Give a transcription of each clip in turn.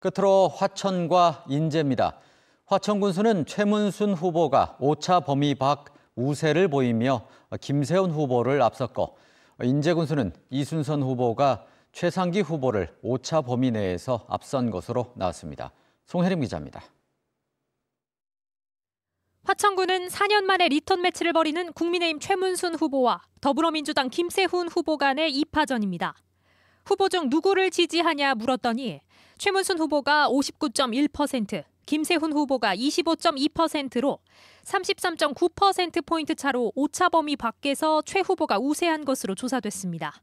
끝으로 화천과 인제입니다. 화천군수는 최문순 후보가 5차 범위 밖 우세를 보이며 김세훈 후보를 앞섰고 인제군수는 이순선 후보가 최상기 후보를 5차 범위 내에서 앞선 것으로 나왔습니다. 송혜림 기자입니다. 화천군은 4년 만에 리턴 매치를 벌이는 국민의힘 최문순 후보와 더불어민주당 김세훈 후보 간의 2파전입니다. 후보 중 누구를 지지하냐 물었더니 최문순 후보가 59.1%, 김세훈 후보가 25.2%로 33.9%포인트 차로 오차 범위 밖에서 최 후보가 우세한 것으로 조사됐습니다.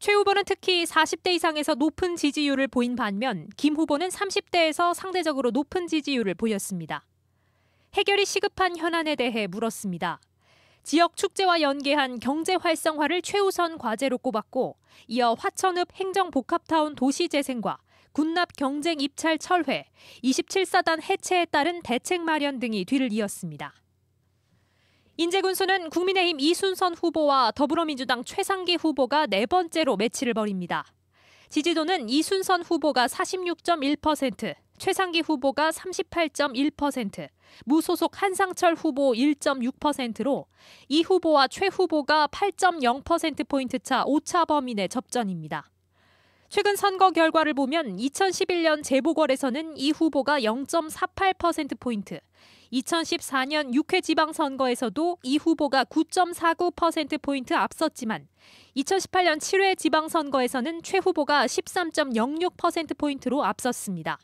최 후보는 특히 40대 이상에서 높은 지지율을 보인 반면 김 후보는 30대에서 상대적으로 높은 지지율을 보였습니다. 해결이 시급한 현안에 대해 물었습니다. 지역 축제와 연계한 경제 활성화를 최우선 과제로 꼽았고 이어 화천읍 행정복합타운 도시 재생과 군납 경쟁 입찰 철회, 27사단 해체에 따른 대책 마련 등이 뒤를 이었습니다. 인재군수는 국민의힘 이순선 후보와 더불어민주당 최상기 후보가 네 번째로 매치를 벌입니다. 지지도는 이순선 후보가 46.1%, 최상기 후보가 38.1%, 무소속 한상철 후보 1.6%로 이 후보와 최 후보가 8.0%포인트 차 오차 범위 내 접전입니다. 최근 선거 결과를 보면 2011년 재보궐에서는 이 후보가 0.48%포인트, 2014년 6회 지방선거에서도 이 후보가 9.49%포인트 앞섰지만 2018년 7회 지방선거에서는 최 후보가 13.06%포인트로 앞섰습니다.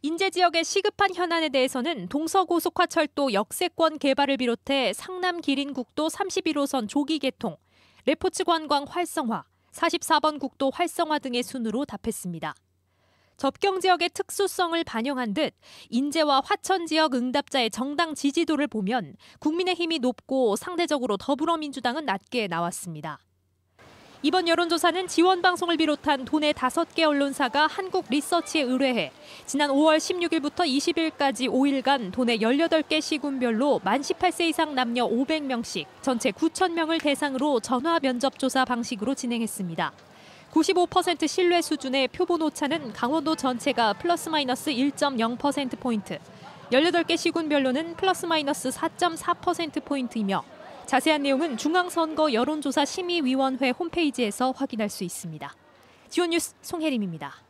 인제 지역의 시급한 현안에 대해서는 동서고속화철도 역세권 개발을 비롯해 상남 기린국도 31호선 조기 개통, 레포츠 관광 활성화, 44번 국도 활성화 등의 순으로 답했습니다. 접경 지역의 특수성을 반영한 듯 인제와 화천 지역 응답자의 정당 지지도를 보면 국민의힘이 높고 상대적으로 더불어민주당은 낮게 나왔습니다. 이번 여론조사는 지원방송을 비롯한 도내 5개 언론사가 한국 리서치에 의뢰해 지난 5월 16일부터 20일까지 5일간 도내 18개 시군별로 만 18세 이상 남녀 500명씩 전체 9천명을 대상으로 전화 면접조사 방식으로 진행했습니다. 95% 신뢰 수준의 표본 오차는 강원도 전체가 플러스 마이너스 1.0%포인트, 18개 시군별로는 플러스 마이너스 4.4%포인트이며 자세한 내용은 중앙선거 여론조사 심의위원회 홈페이지에서 확인할 수 있습니다. 지온 뉴스 송혜림입니다.